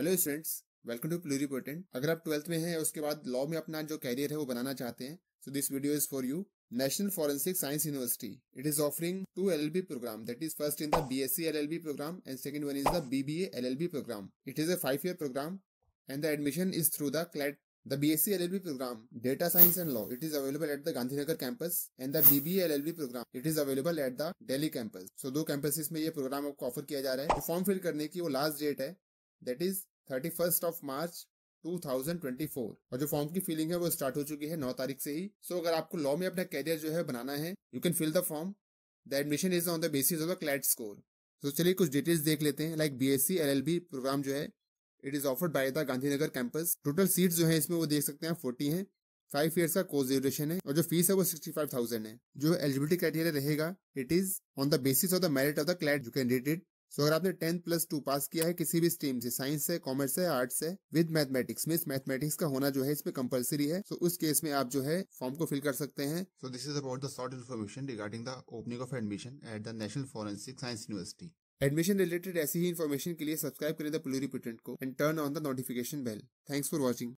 Hello students welcome to pluripotent अगर आप twelfth में हैं उसके बाद लॉ में अपना जो कैरियर है वो बनाना चाहते हैं so this video is for you national forensic science university it is offering two L B program that is first in the B S C L L B program and second one is the B B L L B program it is a five year program and the admission is through the CLAT The BSc LLB e program, Data Science and Law, it is available at the Gandhinagar campus and the BBA LLB program, it is available at the Delhi campus. So दो campuses में ये program आपको offer किया जा रहा है. Form fill करने की वो last date है that is thirty first of March 2024 और जो फॉर्म की फिलिंग है वो स्टार्ट हो चुकी है नौ तारीख से ही सो so, अगर आपको लॉ में अपना कैरियर जो है बनाना है you can fill the form the admission is on the basis of the CLAT score तो चलिए कुछ डिटेल्स देख लेते हैं like B S C L L B program जो है it is offered by the Gandhinagar campus total seat जो है इसमें वो देख सकते हैं फोर्टी है फाइव ईयर्स का कोर्स ड्यूरेशन है और जो फीस है वो सिक्सटी फाइव थाउजेंड है जो एलिजिबिलिटी क्राइटेरिया रहेगा it is on the basis of the merit of the CLAT you can rate it so अगर आपने टेंथ प्लस टू पास किया है किसी भी स्ट्रीम से साइंस से कॉमर्स है आर्ट्स से विद मैथमेटिक्स मीन मैथमेटिक्स का होना जो है इसमें कंपलसरी है सो so, उस केस में आप जो है फॉर्म को फिल कर सकते हैं so this is about the short information regarding the opening of admission at the national forensic science university admission related ऐसी ही इन्फॉर्मेशन के लिए सब्सक्राइब करें द पुलूरी को and turn on the notification bell thanks for watching